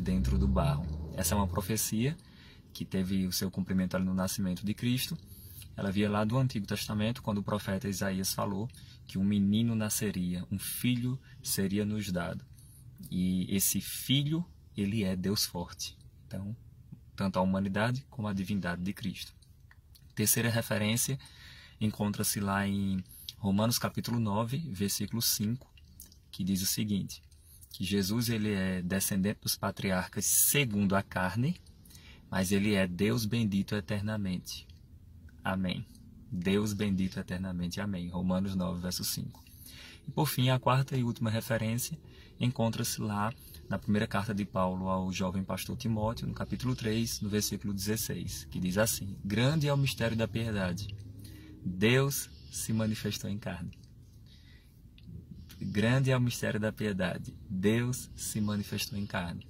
dentro do barro. Essa é uma profecia que teve o seu cumprimento no nascimento de Cristo. Ela via lá do Antigo Testamento, quando o profeta Isaías falou que um menino nasceria, um filho seria nos dado. E esse filho, ele é Deus forte. Então, tanto a humanidade como a divindade de Cristo. Terceira referência encontra-se lá em Romanos capítulo 9, versículo 5, que diz o seguinte: que Jesus ele é descendente dos patriarcas segundo a carne, mas ele é Deus bendito eternamente. Amém. Deus bendito eternamente. Amém. Romanos 9, verso 5. E por fim, a quarta e última referência encontra-se lá na primeira carta de Paulo ao jovem pastor Timóteo, no capítulo 3, no versículo 16, que diz assim: Grande é o mistério da piedade. Deus se manifestou em carne. Grande é o mistério da piedade. Deus se manifestou em carne.